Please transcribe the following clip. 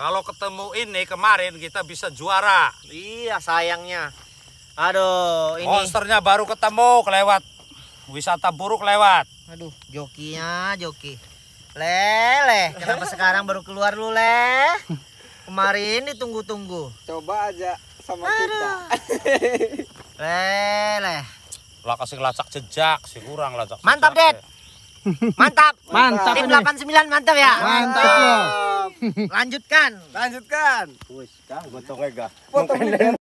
Kalau ketemu ini kemarin kita bisa juara. Iya sayangnya. Aduh, ini monsternya baru ketemu kelewat. Wisata buruk lewat. Aduh, jokinya joki. Lele, kenapa sekarang baru keluar lu, Le? Kemarin ditunggu-tunggu. Coba aja sama Aduh. kita. Lele. Lah kasih lacak jejak sih kurang lacak. Mantap, jejak, Ded. Ya. Mantap. Mantap. Tim 89 mantap ya. Mantap. mantap. Lanjutkan. Lanjutkan. Wis, dah gotongnya gak Potong